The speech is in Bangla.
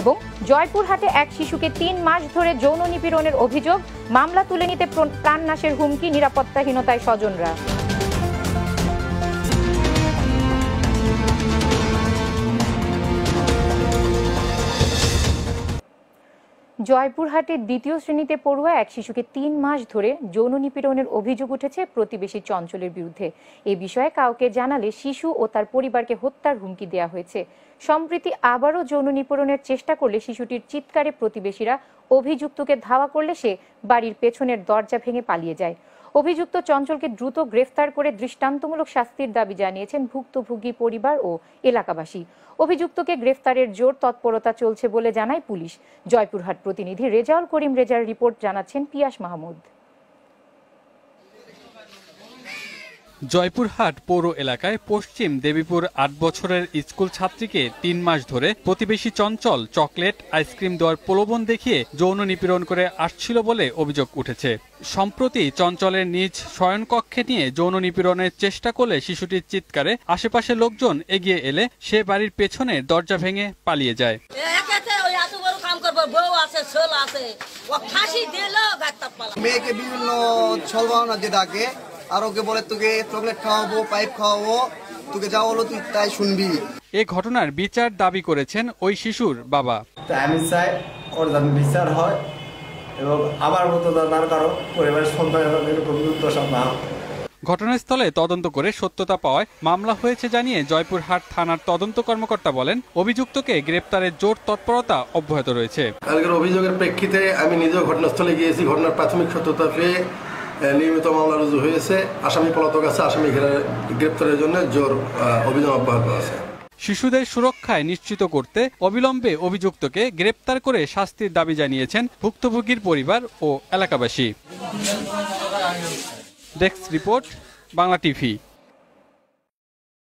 এবং জয়পুরহাটে এক শিশুকে তিন মাস ধরে যৌন নিপীড়নের অভিযোগ মামলা তুলে নিতে প্রাণনাশের হুমকি নিরাপত্তাহীনতায় স্বজনরা জয়পুরহাটের দ্বিতীয় শ্রেণীতে পড়ুয়া এক শিশুকে তিন মাস ধরে যৌন নিপীড়নের অভিযোগ উঠেছে প্রতিবেশী চঞ্চলের বিরুদ্ধে এ বিষয়ে কাউকে জানালে শিশু ও তার পরিবারকে হত্যার হুমকি দেওয়া হয়েছে সম্প্রতি আবারও যৌন নিপীড়নের চেষ্টা করলে শিশুটির চিৎকারে প্রতিবেশীরা অভিযুক্তকে ধাওয়া করলে সে বাড়ির পেছনের দরজা ভেঙে পালিয়ে যায় অভিযুক্ত চঞ্চলকে দ্রুত গ্রেফতার করে দৃষ্টান্তমূলক শাস্তির দাবি জানিয়েছেন ভুক্তভোগী পরিবার ও এলাকাবাসী অভিযুক্তকে গ্রেফতারের জোর তৎপরতা চলছে বলে জানায় পুলিশ জয়পুরহাট প্রতিনিধি রেজাউল করিম রেজার রিপোর্ট জানাচ্ছেন পিয়াস মাহমুদ জয়পুরহাট পৌর এলাকায় পশ্চিম দেবীপুর আট বছরের স্কুল ছাত্রীকে তিন মাস ধরে প্রতিবেশী চঞ্চল চকলেট আইসক্রিম দেওয়ার প্রলোভন দেখিয়ে যৌন নিপীড়ন করে আসছিল বলে অভিযোগ উঠেছে সম্প্রতি চঞ্চলের নিজ শয়নকক্ষে নিয়ে যৌন নিপীড়নের চেষ্টা করলে শিশুটির চিৎকারে আশেপাশে লোকজন এগিয়ে এলে সে বাড়ির পেছনে দরজা ভেঙে পালিয়ে যায় মেয়েকে বিভিন্ন ছলবাহনা যে ডাকে আর ওকে বলে তোকে চকলেট খাওয়াবো পাইপ খাওয়াবো তোকে যা বলো তুই তাই শুনবি এ ঘটনার বিচার দাবি করেছেন ওই শিশুর বাবা আমি চাই ওর যেন বিচার হয় এবং আমার মতো জানার কারো পরিবারের সন্তানের এরকম দুর্দশা না ঘটনাস্থলে তদন্ত করে সত্যতা পাওয়ায় মামলা হয়েছে জানিয়ে জয়পুরহাট থানার তদন্ত কর্মকর্তা বলেন অভিযুক্তকে গ্রেপ্তারের জোর তৎপরতা অব্যাহত রয়েছে কালকের অভিযোগের প্রেক্ষিতে আমি নিজেও ঘটনাস্থলে গিয়েছি ঘটনার প্রাথমিক সত্যতা পেয়ে নিয়মিত মামলা রুজু হয়েছে আসামি পলাতক আছে আসামি গ্রেপ্তারের জন্য জোর অভিযান অব্যাহত আছে শিশুদের সুরক্ষায় নিশ্চিত করতে অবিলম্বে অভিযুক্তকে গ্রেপ্তার করে শাস্তির দাবি জানিয়েছেন ভুক্তভোগীর পরিবার ও এলাকাবাসী ডেস্ক রিপোর্ট বাংলা টিভি